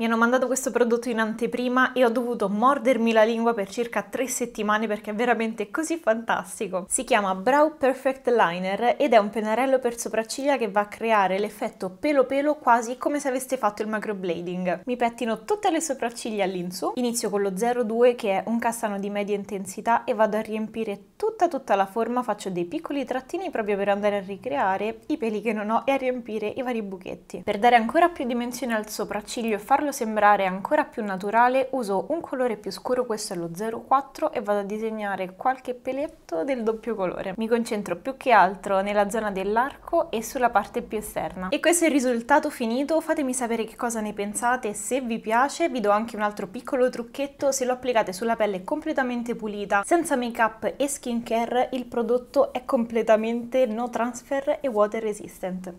Mi hanno mandato questo prodotto in anteprima e ho dovuto mordermi la lingua per circa tre settimane perché è veramente così fantastico. Si chiama Brow Perfect Liner ed è un pennarello per sopracciglia che va a creare l'effetto pelo pelo quasi come se aveste fatto il microblading. Mi pettino tutte le sopracciglia all'insù, inizio con lo 02 che è un castano di media intensità e vado a riempire tutta tutta la forma, faccio dei piccoli trattini proprio per andare a ricreare i peli che non ho e a riempire i vari buchetti. Per dare ancora più dimensione al sopracciglio e farlo farlo sembrare ancora più naturale uso un colore più scuro, questo è lo 04, e vado a disegnare qualche peletto del doppio colore. Mi concentro più che altro nella zona dell'arco e sulla parte più esterna. E questo è il risultato finito, fatemi sapere che cosa ne pensate, se vi piace, vi do anche un altro piccolo trucchetto, se lo applicate sulla pelle completamente pulita, senza make up e skin care, il prodotto è completamente no transfer e water resistant.